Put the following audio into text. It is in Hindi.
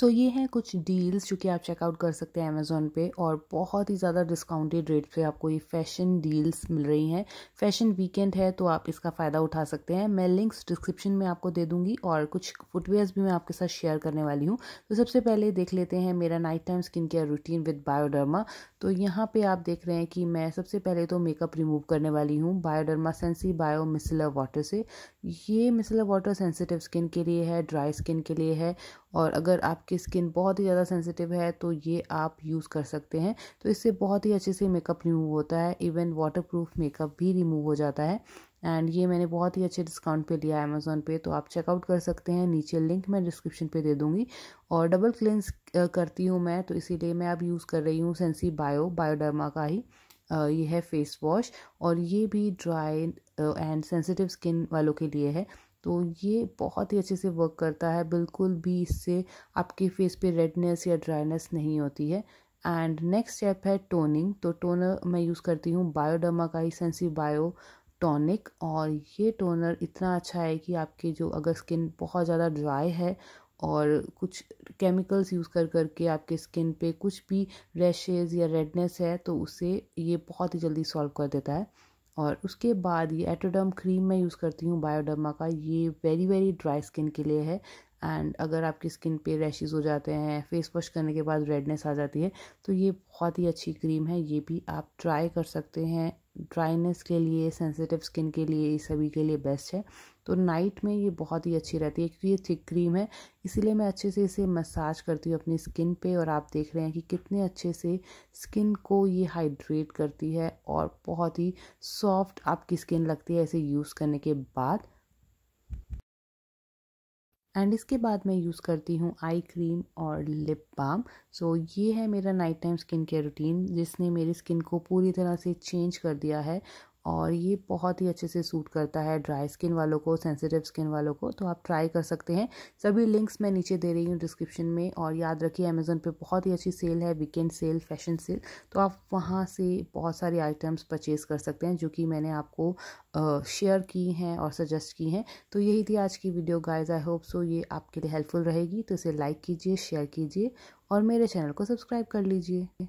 सो so, ये हैं कुछ डील्स जो कि आप चेकआउट कर सकते हैं अमेज़ोन पे और बहुत ही ज़्यादा डिस्काउंटेड रेट पे आपको ये फैशन डील्स मिल रही हैं फैशन वीकेंड है तो आप इसका फ़ायदा उठा सकते हैं मैं लिंक्स डिस्क्रिप्शन में आपको दे दूंगी और कुछ फुटवेयर्स भी मैं आपके साथ शेयर करने वाली हूँ तो सबसे पहले देख लेते हैं मेरा night time skin care routine with Bioderma तो यहाँ पर आप देख रहे हैं कि मैं सबसे पहले तो मेकअप रिमूव करने वाली हूँ Bioderma Sensibio micellar water से ये मिसलर वाटर सेंसिटिव स्किन के लिए है ड्राई स्किन के लिए है और अगर आप आपकी स्किन बहुत ही ज़्यादा सेंसिटिव है तो ये आप यूज़ कर सकते हैं तो इससे बहुत ही अच्छे से मेकअप रिमूव होता है इवन वाटर मेकअप भी रिमूव हो जाता है एंड ये मैंने बहुत ही अच्छे डिस्काउंट पे लिया है अमेज़ोन पे तो आप चेकआउट कर सकते हैं नीचे लिंक मैं डिस्क्रिप्शन पे दे दूँगी और डबल क्लेंस करती हूँ मैं तो इसीलिए मैं अब यूज़ कर रही हूँ सेंसी बायो बायोडर्मा का ही ये है फेस वॉश और ये भी ड्राई एंड सेंसिटिव स्किन वालों के लिए है तो ये बहुत ही अच्छे से वर्क करता है बिल्कुल भी इससे आपके फेस पे रेडनेस या ड्राइनेस नहीं होती है एंड नेक्स्ट स्टेप है टोनिंग तो टोनर मैं यूज़ करती हूँ बायोडर्मा का ही सेंसी बायो टॉनिक और ये टोनर इतना अच्छा है कि आपके जो अगर स्किन बहुत ज़्यादा ड्राई है और कुछ केमिकल्स यूज़ कर करके आपके स्किन पे कुछ भी रैशेज़ या रेडनेस है तो उसे ये बहुत ही जल्दी सॉल्व कर देता है और उसके बाद ये एटोडर्म क्रीम मैं यूज़ करती हूँ बायोडर्मा का ये वेरी वेरी ड्राई स्किन के लिए है एंड अगर आपकी स्किन पे रैशेज़ हो जाते हैं फेस वॉश करने के बाद रेडनेस आ जाती है तो ये बहुत ही अच्छी क्रीम है ये भी आप ट्राई कर सकते हैं ड्राइनेस के लिए सेंसिटिव स्किन के लिए ये सभी के लिए बेस्ट है तो नाइट में ये बहुत ही अच्छी रहती है क्योंकि ये थिक क्रीम है इसीलिए मैं अच्छे से इसे मसाज करती हूँ अपनी स्किन पे और आप देख रहे हैं कि कितने अच्छे से स्किन को ये हाइड्रेट करती है और बहुत ही सॉफ्ट आपकी स्किन लगती है इसे यूज़ करने के बाद एंड इसके बाद मैं यूज़ करती हूँ आई क्रीम और लिप बाम सो so, ये है मेरा night time skin care routine जिसने मेरी स्किन को पूरी तरह से चेंज कर दिया है और ये बहुत ही अच्छे से सूट करता है ड्राई स्किन वालों को सेंसिटिव स्किन वालों को तो आप ट्राई कर सकते हैं सभी लिंक्स मैं नीचे दे रही हूँ डिस्क्रिप्शन में और याद रखिए अमेज़ोन पे बहुत ही अच्छी सेल है वीकेंड सेल फैशन सेल तो आप वहाँ से बहुत सारी आइटम्स परचेज़ कर सकते हैं जो कि मैंने आपको शेयर की हैं और सजेस्ट की हैं तो यही थी आज की video guys I hope so ये आपके लिए हेल्पफुल रहेगी तो इसे लाइक कीजिए शेयर कीजिए और मेरे चैनल को सब्सक्राइब कर लीजिए